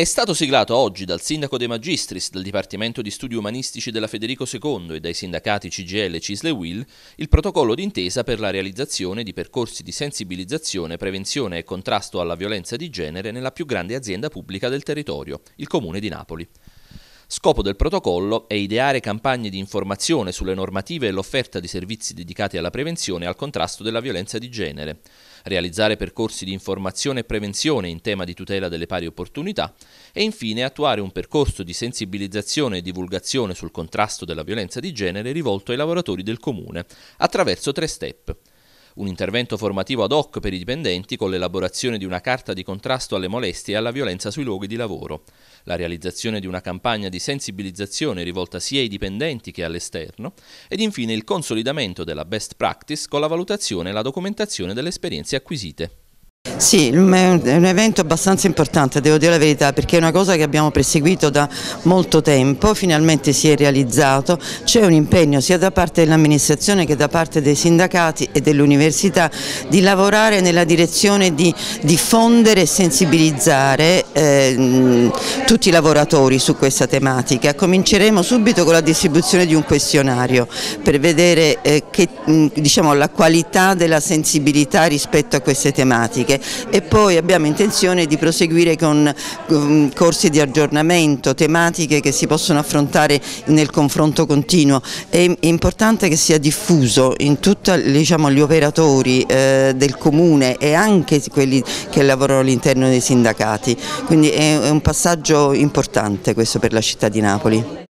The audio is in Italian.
È stato siglato oggi dal sindaco De Magistris dal Dipartimento di Studi Umanistici della Federico II e dai sindacati CGL e Cisle Will il protocollo d'intesa per la realizzazione di percorsi di sensibilizzazione, prevenzione e contrasto alla violenza di genere nella più grande azienda pubblica del territorio, il Comune di Napoli. Scopo del protocollo è ideare campagne di informazione sulle normative e l'offerta di servizi dedicati alla prevenzione e al contrasto della violenza di genere, realizzare percorsi di informazione e prevenzione in tema di tutela delle pari opportunità e infine attuare un percorso di sensibilizzazione e divulgazione sul contrasto della violenza di genere rivolto ai lavoratori del comune, attraverso tre step un intervento formativo ad hoc per i dipendenti con l'elaborazione di una carta di contrasto alle molestie e alla violenza sui luoghi di lavoro, la realizzazione di una campagna di sensibilizzazione rivolta sia ai dipendenti che all'esterno ed infine il consolidamento della best practice con la valutazione e la documentazione delle esperienze acquisite. Sì, è un evento abbastanza importante, devo dire la verità, perché è una cosa che abbiamo perseguito da molto tempo, finalmente si è realizzato, c'è un impegno sia da parte dell'amministrazione che da parte dei sindacati e dell'università di lavorare nella direzione di diffondere e sensibilizzare eh, tutti i lavoratori su questa tematica. Cominceremo subito con la distribuzione di un questionario per vedere eh, che, diciamo, la qualità della sensibilità rispetto a queste tematiche e poi abbiamo intenzione di proseguire con corsi di aggiornamento, tematiche che si possono affrontare nel confronto continuo. È importante che sia diffuso in tutti diciamo, gli operatori eh, del comune e anche quelli che lavorano all'interno dei sindacati, quindi è un passaggio importante questo per la città di Napoli.